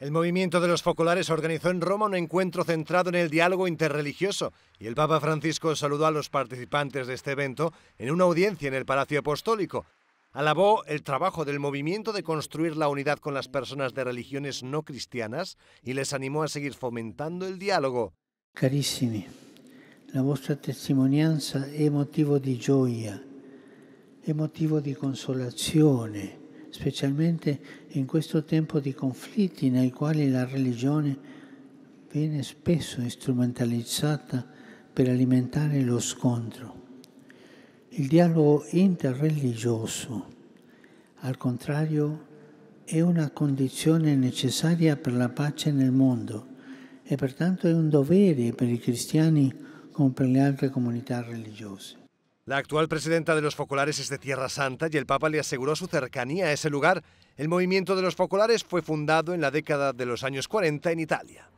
El movimiento de los focolares organizó en Roma un encuentro centrado en el diálogo interreligioso y el Papa Francisco saludó a los participantes de este evento en una audiencia en el Palacio Apostólico. Alabó el trabajo del movimiento de construir la unidad con las personas de religiones no cristianas y les animó a seguir fomentando el diálogo. Carissimi, la vuestra testimonianza es motivo de joya, es motivo de consolación. specialmente in questo tempo di conflitti nei quali la religione viene spesso strumentalizzata per alimentare lo scontro. Il dialogo interreligioso, al contrario, è una condizione necessaria per la pace nel mondo e pertanto è un dovere per i cristiani come per le altre comunità religiose. La actual presidenta de los Focolares es de Tierra Santa y el Papa le aseguró su cercanía a ese lugar. El movimiento de los Focolares fue fundado en la década de los años 40 en Italia.